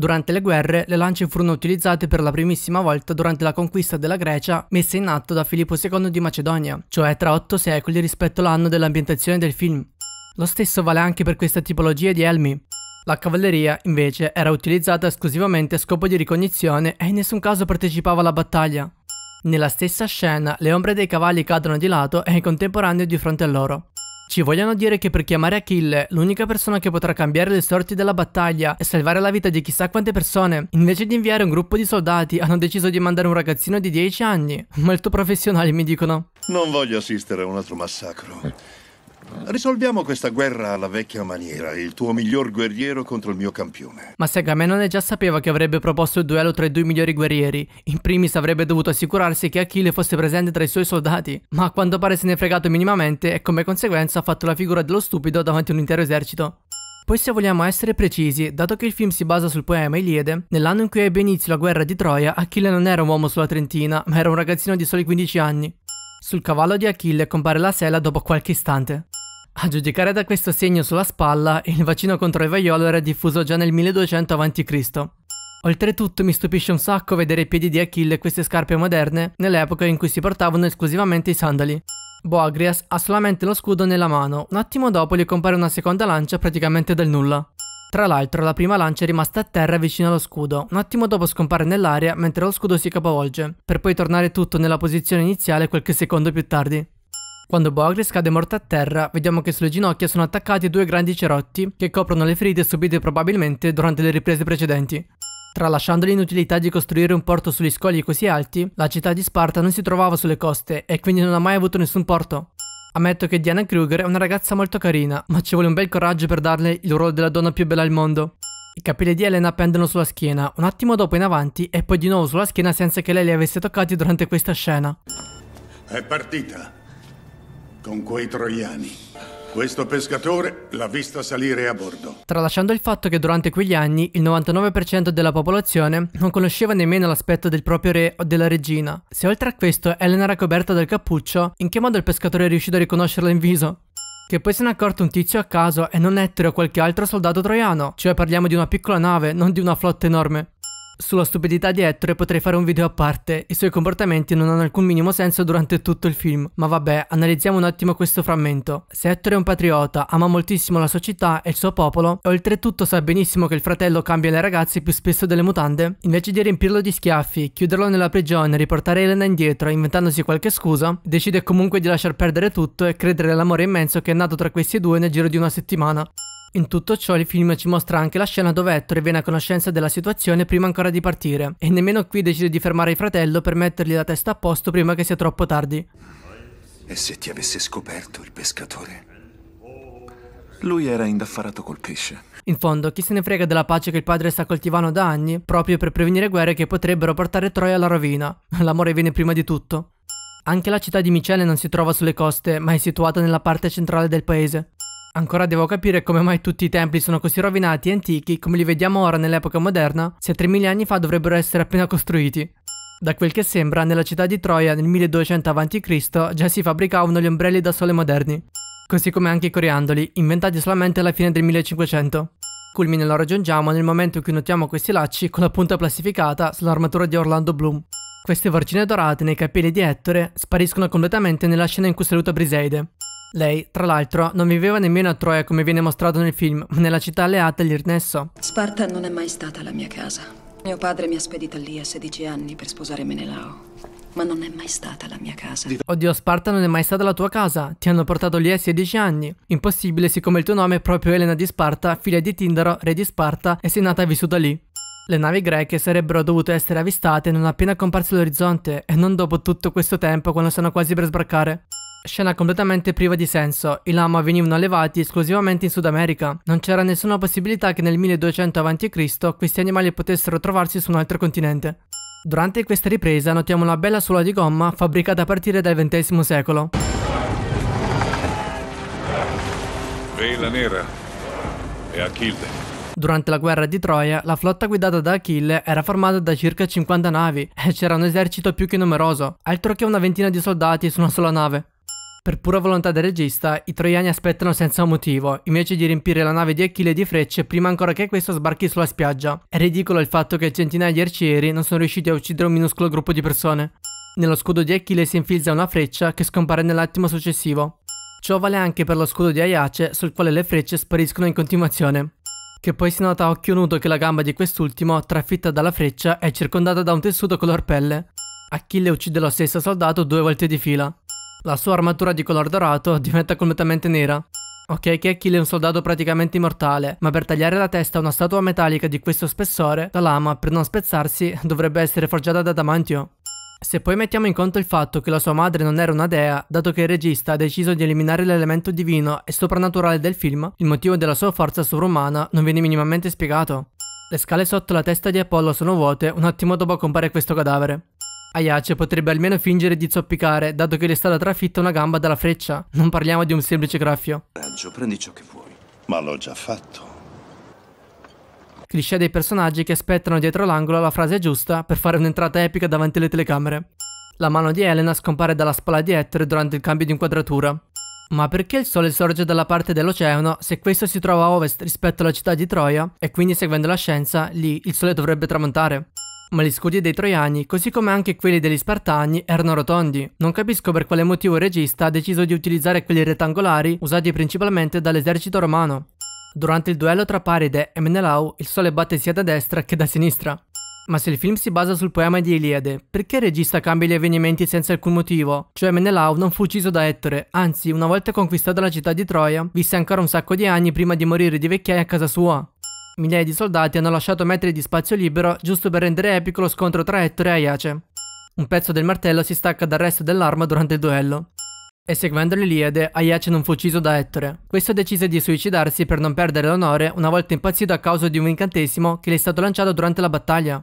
Durante le guerre, le lance furono utilizzate per la primissima volta durante la conquista della Grecia messa in atto da Filippo II di Macedonia, cioè tra otto secoli rispetto all'anno dell'ambientazione del film. Lo stesso vale anche per questa tipologia di elmi. La cavalleria, invece, era utilizzata esclusivamente a scopo di ricognizione e in nessun caso partecipava alla battaglia. Nella stessa scena, le ombre dei cavalli cadono di lato e i contemporanei di fronte a loro. Ci vogliono dire che per chiamare Achille, l'unica persona che potrà cambiare le sorti della battaglia e salvare la vita di chissà quante persone, invece di inviare un gruppo di soldati, hanno deciso di mandare un ragazzino di 10 anni. Molto professionali, mi dicono. Non voglio assistere a un altro massacro. Eh. Risolviamo questa guerra alla vecchia maniera, il tuo miglior guerriero contro il mio campione. Ma se Agamennone già sapeva che avrebbe proposto il duello tra i due migliori guerrieri, in primis avrebbe dovuto assicurarsi che Achille fosse presente tra i suoi soldati, ma a quanto pare se ne è fregato minimamente e come conseguenza ha fatto la figura dello stupido davanti a un intero esercito. Poi se vogliamo essere precisi, dato che il film si basa sul poema Iliade, nell'anno in cui ebbe inizio la guerra di Troia, Achille non era un uomo sulla trentina, ma era un ragazzino di soli 15 anni. Sul cavallo di Achille compare la sella dopo qualche istante. A giudicare da questo segno sulla spalla, il vaccino contro il vaiolo era diffuso già nel 1200 a.C. Oltretutto mi stupisce un sacco vedere i piedi di Achille e queste scarpe moderne nell'epoca in cui si portavano esclusivamente i sandali. Boagrias ha solamente lo scudo nella mano, un attimo dopo gli compare una seconda lancia praticamente dal nulla. Tra l'altro la prima lancia è rimasta a terra vicino allo scudo, un attimo dopo scompare nell'aria mentre lo scudo si capovolge, per poi tornare tutto nella posizione iniziale qualche secondo più tardi. Quando Bogris cade morto a terra, vediamo che sulle ginocchia sono attaccati due grandi cerotti che coprono le ferite subite probabilmente durante le riprese precedenti. Tralasciando l'inutilità di costruire un porto sugli scogli così alti, la città di Sparta non si trovava sulle coste e quindi non ha mai avuto nessun porto. Ammetto che Diana Kruger è una ragazza molto carina, ma ci vuole un bel coraggio per darle il ruolo della donna più bella al mondo. I capelli di Elena pendono sulla schiena, un attimo dopo in avanti e poi di nuovo sulla schiena senza che lei li avesse toccati durante questa scena. È partita con quei troiani. Questo pescatore l'ha vista salire a bordo. Tralasciando il fatto che durante quegli anni il 99% della popolazione non conosceva nemmeno l'aspetto del proprio re o della regina. Se oltre a questo Elena era coperta dal cappuccio, in che modo il pescatore è riuscito a riconoscerla in viso? Che poi se ne è accorto un tizio a caso e non Ettore o qualche altro soldato troiano, cioè parliamo di una piccola nave, non di una flotta enorme. Sulla stupidità di Ettore potrei fare un video a parte, i suoi comportamenti non hanno alcun minimo senso durante tutto il film, ma vabbè, analizziamo un attimo questo frammento. Se Ettore è un patriota, ama moltissimo la sua città e il suo popolo, e oltretutto sa benissimo che il fratello cambia le ragazze più spesso delle mutande, invece di riempirlo di schiaffi, chiuderlo nella prigione e riportare Elena indietro inventandosi qualche scusa, decide comunque di lasciar perdere tutto e credere all'amore immenso che è nato tra questi due nel giro di una settimana. In tutto ciò il film ci mostra anche la scena dove Ettore viene a conoscenza della situazione prima ancora di partire e nemmeno qui decide di fermare il fratello per mettergli la testa a posto prima che sia troppo tardi. E se ti avesse scoperto il pescatore? Lui era indaffarato col pesce. In fondo, chi se ne frega della pace che il padre sta coltivando da anni, proprio per prevenire guerre che potrebbero portare Troia alla rovina. L'amore viene prima di tutto. Anche la città di Micene non si trova sulle coste, ma è situata nella parte centrale del paese. Ancora devo capire come mai tutti i templi sono così rovinati e antichi come li vediamo ora nell'epoca moderna, se 3.000 anni fa dovrebbero essere appena costruiti. Da quel che sembra, nella città di Troia nel 1200 a.C. già si fabbricavano gli ombrelli da sole moderni, così come anche i coriandoli, inventati solamente alla fine del 1500. Culmine lo raggiungiamo nel momento in cui notiamo questi lacci con la punta plastificata sull'armatura di Orlando Bloom. Queste vorgine dorate nei capelli di Ettore spariscono completamente nella scena in cui saluta Briseide. Lei, tra l'altro, non viveva nemmeno a Troia come viene mostrato nel film, ma nella città alleata agli Irnesso. Sparta non è mai stata la mia casa. Mio padre mi ha spedita lì a 16 anni per sposare Menelao. Ma non è mai stata la mia casa. Oddio, Sparta non è mai stata la tua casa. Ti hanno portato lì a 16 anni. Impossibile, siccome il tuo nome è proprio Elena di Sparta, figlia di Tindaro, re di Sparta, e sei nata e vissuta lì. Le navi greche sarebbero dovute essere avvistate non appena comparso l'orizzonte e non dopo tutto questo tempo quando stanno quasi per sbarcare. Scena completamente priva di senso, i lama venivano allevati esclusivamente in Sud America. Non c'era nessuna possibilità che nel 1200 a.C. questi animali potessero trovarsi su un altro continente. Durante questa ripresa notiamo una bella suola di gomma fabbricata a partire dal XX secolo. Vela nera è Achille. Durante la guerra di Troia, la flotta guidata da Achille era formata da circa 50 navi e c'era un esercito più che numeroso, altro che una ventina di soldati su una sola nave. Per pura volontà del regista, i troiani aspettano senza motivo, invece di riempire la nave di Achille di frecce prima ancora che questo sbarchi sulla spiaggia. È ridicolo il fatto che centinaia di arcieri non sono riusciti a uccidere un minuscolo gruppo di persone. Nello scudo di Achille si infilza una freccia che scompare nell'attimo successivo. Ciò vale anche per lo scudo di Aiace sul quale le frecce spariscono in continuazione. Che poi si nota a occhio nudo che la gamba di quest'ultimo, trafitta dalla freccia, è circondata da un tessuto color pelle. Achille uccide lo stesso soldato due volte di fila. La sua armatura di color dorato diventa completamente nera. Ok che Achille è un soldato praticamente immortale, ma per tagliare la testa a una statua metallica di questo spessore, la lama, per non spezzarsi, dovrebbe essere forgiata da Damantio. Se poi mettiamo in conto il fatto che la sua madre non era una dea, dato che il regista ha deciso di eliminare l'elemento divino e soprannaturale del film, il motivo della sua forza sovrumana non viene minimamente spiegato. Le scale sotto la testa di Apollo sono vuote un attimo dopo compare questo cadavere. Ayace cioè, potrebbe almeno fingere di zoppicare, dato che le è stata trafitta una gamba dalla freccia. Non parliamo di un semplice graffio. Raggio, prendi ciò che vuoi. Ma l'ho già fatto. Cliché dei personaggi che aspettano dietro l'angolo la frase giusta per fare un'entrata epica davanti alle telecamere. La mano di Elena scompare dalla spalla di Ettore durante il cambio di inquadratura. Ma perché il sole sorge dalla parte dell'oceano se questo si trova a ovest rispetto alla città di Troia e quindi seguendo la scienza lì il sole dovrebbe tramontare? ma gli scudi dei troiani, così come anche quelli degli spartani, erano rotondi. Non capisco per quale motivo il regista ha deciso di utilizzare quelli rettangolari usati principalmente dall'esercito romano. Durante il duello tra Paride e Menelau, il sole batte sia da destra che da sinistra. Ma se il film si basa sul poema di Iliade, perché il regista cambia gli avvenimenti senza alcun motivo? Cioè Menelao non fu ucciso da Ettore, anzi una volta conquistata la città di Troia, visse ancora un sacco di anni prima di morire di vecchiaia a casa sua. Migliaia di soldati hanno lasciato metri di spazio libero giusto per rendere epico lo scontro tra Ettore e Aiace. Un pezzo del martello si stacca dal resto dell'arma durante il duello. E seguendo l'Iliade, Aiace non fu ucciso da Ettore. Questo decise di suicidarsi per non perdere l'onore una volta impazzito a causa di un incantesimo che gli è stato lanciato durante la battaglia.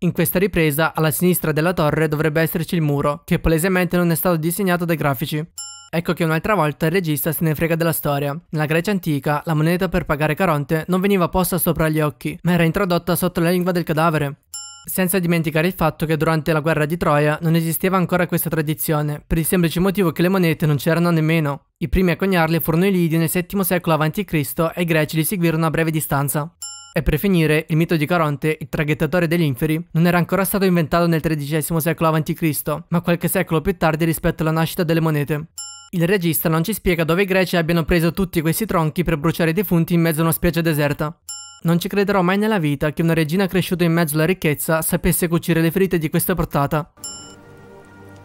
In questa ripresa, alla sinistra della torre dovrebbe esserci il muro, che palesemente non è stato disegnato dai grafici. Ecco che un'altra volta il regista se ne frega della storia. Nella Grecia antica la moneta per pagare Caronte non veniva posta sopra gli occhi, ma era introdotta sotto la lingua del cadavere. Senza dimenticare il fatto che durante la guerra di Troia non esisteva ancora questa tradizione, per il semplice motivo che le monete non c'erano nemmeno. I primi a coniarle furono i Lidi nel VII secolo a.C. e i Greci li seguirono a breve distanza. E per finire, il mito di Caronte, il traghettatore degli inferi, non era ancora stato inventato nel XIII secolo a.C., ma qualche secolo più tardi rispetto alla nascita delle monete. Il regista non ci spiega dove i greci abbiano preso tutti questi tronchi per bruciare i defunti in mezzo a una spiaggia deserta. Non ci crederò mai nella vita che una regina cresciuta in mezzo alla ricchezza sapesse cucire le ferite di questa portata.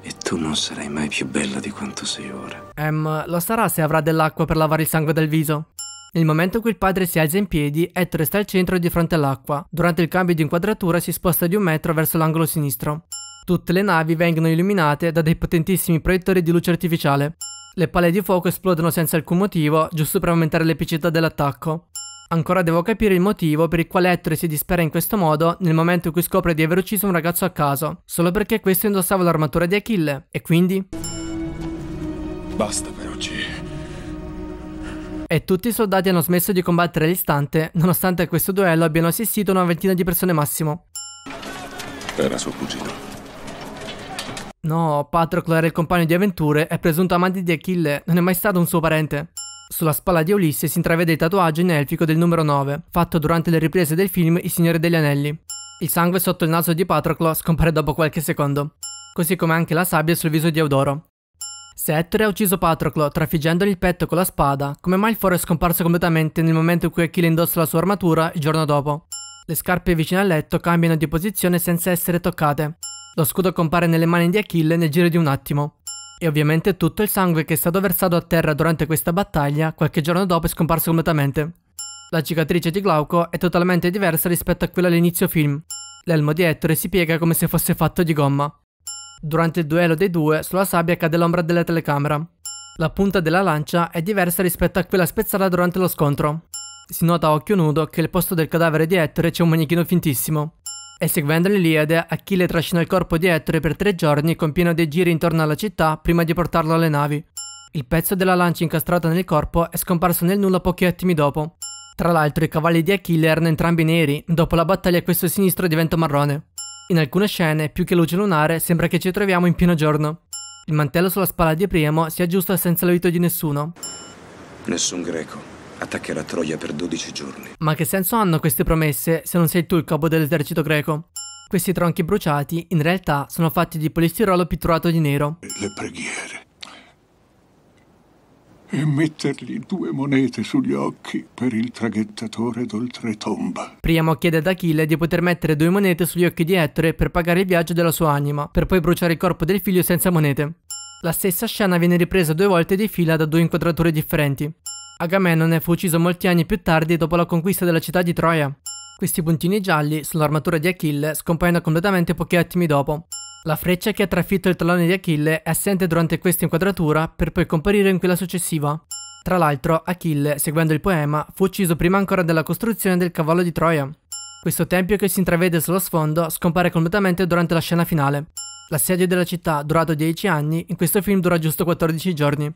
E tu non sarai mai più bella di quanto sei ora. Ehm, lo sarà se avrà dell'acqua per lavare il sangue dal viso. Nel momento in cui il padre si alza in piedi, Ettore sta al centro di fronte all'acqua. Durante il cambio di inquadratura si sposta di un metro verso l'angolo sinistro. Tutte le navi vengono illuminate da dei potentissimi proiettori di luce artificiale. Le palle di fuoco esplodono senza alcun motivo, giusto per aumentare l'epicità dell'attacco. Ancora devo capire il motivo per il quale Ettore si dispera in questo modo nel momento in cui scopre di aver ucciso un ragazzo a caso, solo perché questo indossava l'armatura di Achille, e quindi... Basta per oggi. E tutti i soldati hanno smesso di combattere all'istante, nonostante a questo duello abbiano assistito una ventina di persone massimo. Era suo cugino. No, Patroclo era il compagno di avventure e presunto amante di Achille, non è mai stato un suo parente. Sulla spalla di Ulisse si intravede il tatuaggio in elfico del numero 9, fatto durante le riprese del film I Signori degli Anelli. Il sangue sotto il naso di Patroclo scompare dopo qualche secondo, così come anche la sabbia sul viso di Eudoro. Se Ettore ha ucciso Patroclo trafiggendogli il petto con la spada, come mai il foro è scomparso completamente nel momento in cui Achille indossa la sua armatura il giorno dopo? Le scarpe vicine al letto cambiano di posizione senza essere toccate, lo scudo compare nelle mani di Achille nel giro di un attimo. E ovviamente tutto il sangue che è stato versato a terra durante questa battaglia qualche giorno dopo è scomparso completamente. La cicatrice di Glauco è totalmente diversa rispetto a quella all'inizio film. L'elmo di Ettore si piega come se fosse fatto di gomma. Durante il duello dei due, sulla sabbia cade l'ombra della telecamera. La punta della lancia è diversa rispetto a quella spezzata durante lo scontro. Si nota a occhio nudo che al posto del cadavere di Ettore c'è un manichino fintissimo e seguendo l'Iliade Achille trascina il corpo di Ettore per tre giorni compiendo dei giri intorno alla città prima di portarlo alle navi. Il pezzo della lancia incastrata nel corpo è scomparso nel nulla pochi attimi dopo. Tra l'altro i cavalli di Achille erano entrambi neri, dopo la battaglia questo sinistro diventa marrone. In alcune scene, più che luce lunare, sembra che ci troviamo in pieno giorno. Il mantello sulla spalla di Priamo si aggiusta senza l'aiuto di nessuno. Nessun greco attaccherà Troia per 12 giorni. Ma che senso hanno queste promesse se non sei tu il capo dell'esercito greco? Questi tronchi bruciati in realtà sono fatti di polistirolo pitturato di nero. Le preghiere. E mettergli due monete sugli occhi per il traghettatore d'oltretomba. Priamo chiede ad Achille di poter mettere due monete sugli occhi di Ettore per pagare il viaggio della sua anima, per poi bruciare il corpo del figlio senza monete. La stessa scena viene ripresa due volte di fila da due inquadratori differenti. Agamennone fu ucciso molti anni più tardi dopo la conquista della città di Troia. Questi puntini gialli sull'armatura di Achille scompaiono completamente pochi attimi dopo. La freccia che ha trafitto il tallone di Achille è assente durante questa inquadratura per poi comparire in quella successiva. Tra l'altro, Achille, seguendo il poema, fu ucciso prima ancora della costruzione del cavallo di Troia. Questo tempio che si intravede sullo sfondo scompare completamente durante la scena finale. L'assedio della città, durato 10 anni, in questo film dura giusto 14 giorni.